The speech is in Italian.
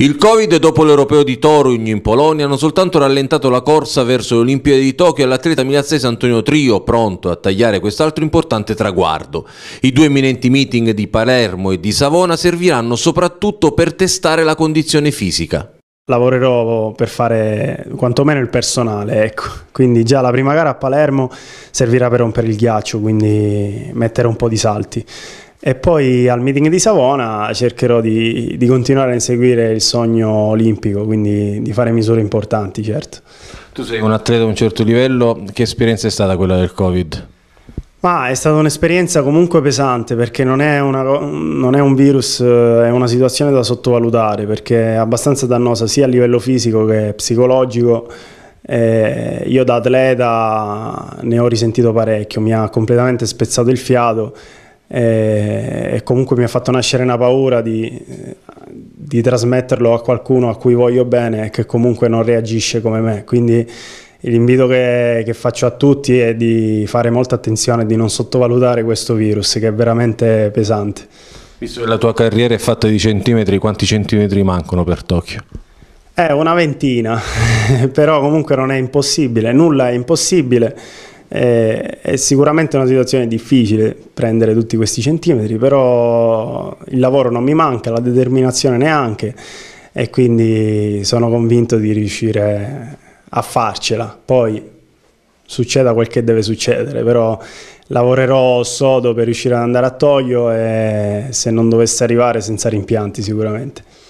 Il Covid dopo l'Europeo di Torun in Polonia hanno soltanto rallentato la corsa verso le Olimpiadi di Tokyo e l'atleta milazzese Antonio Trio pronto a tagliare quest'altro importante traguardo. I due eminenti meeting di Palermo e di Savona serviranno soprattutto per testare la condizione fisica lavorerò per fare quantomeno il personale, ecco. Quindi già la prima gara a Palermo servirà per rompere il ghiaccio, quindi mettere un po' di salti. E poi al meeting di Savona cercherò di, di, continuare a inseguire il sogno olimpico, quindi di fare misure importanti, certo. Tu sei un atleta a un certo livello, che esperienza è stata quella del Covid? Ma è stata un'esperienza comunque pesante perché non è, una, non è, un virus, eh, è una situazione da sottovalutare perché è abbastanza dannosa sia a livello fisico che psicologico. Eh, io da atleta ne ho risentito parecchio, mi ha completamente spezzato il fiato eh, e comunque mi ha fatto nascere una paura di, di, trasmetterlo a qualcuno a cui voglio bene e che comunque non reagisce come me. Quindi l'invito che, che faccio a tutti è di fare molta attenzione, di non sottovalutare questo virus che è veramente pesante. Visto che la tua carriera è fatta di centimetri, quanti centimetri mancano per Tokyo? Eh, una ventina, però comunque non è impossibile, nulla è impossibile. Eh, è sicuramente una situazione difficile prendere tutti questi centimetri, però il lavoro non mi manca, la determinazione neanche e quindi sono convinto di riuscire a farcela. Poi succeda quel che deve succedere, però lavorerò sodo per riuscire ad andare a Toglio e se non dovesse arrivare senza rimpianti sicuramente.